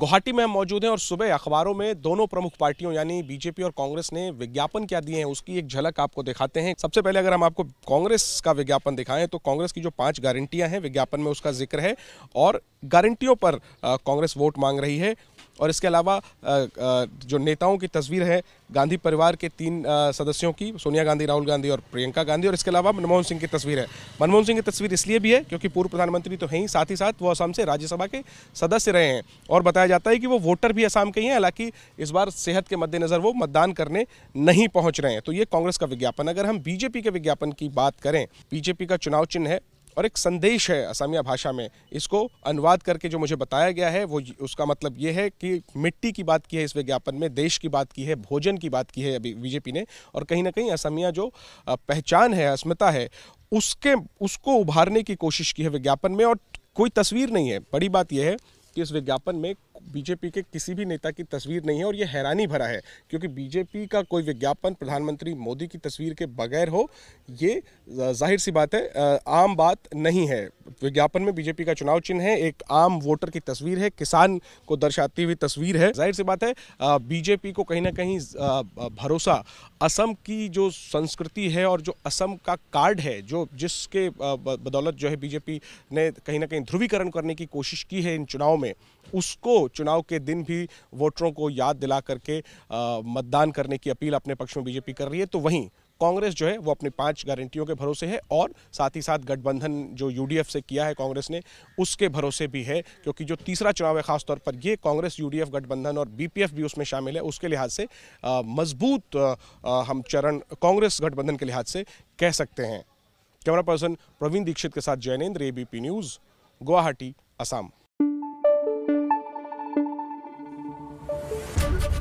गुवाहाटी में हम मौजूद हैं और सुबह अखबारों में दोनों प्रमुख पार्टियों यानी बीजेपी और कांग्रेस ने विज्ञापन क्या दिए हैं उसकी एक झलक आपको दिखाते हैं सबसे पहले अगर हम आपको कांग्रेस का विज्ञापन दिखाएं तो कांग्रेस की जो पांच गारंटियां हैं विज्ञापन में उसका जिक्र है और गारंटियों पर कांग्रेस वोट मांग रही है और इसके अलावा जो नेताओं की तस्वीर है गांधी परिवार के तीन सदस्यों की सोनिया गांधी राहुल गांधी और प्रियंका गांधी और इसके अलावा मनमोहन सिंह की तस्वीर है मनमोहन सिंह की तस्वीर इसलिए भी है क्योंकि पूर्व प्रधानमंत्री तो हैं ही साथ ही साथ वो असम से राज्यसभा के सदस्य रहे हैं और बताया जाता है कि वो वोटर भी असम के ही हैं हालांकि इस बार सेहत के मद्देनज़र वो मतदान करने नहीं पहुँच रहे हैं तो ये कांग्रेस का विज्ञापन अगर हम बीजेपी के विज्ञापन की बात करें बीजेपी का चुनाव चिन्ह है और एक संदेश है असमिया भाषा में इसको अनुवाद करके जो मुझे बताया गया है वो उसका मतलब ये है कि मिट्टी की बात की है इस विज्ञापन में देश की बात की है भोजन की बात की है अभी बीजेपी ने और कहीं ना कहीं असमिया जो पहचान है अस्मिता है उसके उसको उभारने की कोशिश की है विज्ञापन में और कोई तस्वीर नहीं है बड़ी बात यह है कि इस विज्ञापन में बीजेपी के किसी भी नेता की तस्वीर नहीं है और ये हैरानी भरा है क्योंकि बीजेपी का कोई विज्ञापन प्रधानमंत्री मोदी की तस्वीर के बगैर हो ये जाहिर सी बात है आम बात नहीं है विज्ञापन में बीजेपी का चुनाव चिन्ह है एक आम वोटर की तस्वीर है किसान को दर्शाती हुई तस्वीर है जाहिर सी बात है बीजेपी को कहीं ना कहीं भरोसा असम की जो संस्कृति है और जो असम का कार्ड है जो जिसके बदौलत जो है बीजेपी ने कहीं ना कहीं ध्रुवीकरण करने की कोशिश की है इन चुनाव में उसको चुनाव के दिन भी वोटरों को याद दिला करके मतदान करने की अपील अपने पक्ष में बीजेपी कर रही है तो वहीं कांग्रेस जो है वो अपनी पांच गारंटियों के भरोसे है और साथ ही साथ गठबंधन जो यूडीएफ से किया है कांग्रेस ने उसके भरोसे भी है क्योंकि जो तीसरा चुनाव है खासतौर पर ये कांग्रेस यूडीएफ गठबंधन और बीपीएफ भी उसमें शामिल है उसके लिहाज से मजबूत हम चरण कांग्रेस गठबंधन के लिहाज से कह सकते हैं कैमरा पर्सन प्रवीण दीक्षित के साथ जैनेन्द्र एबीपी न्यूज़ गुवाहाटी असम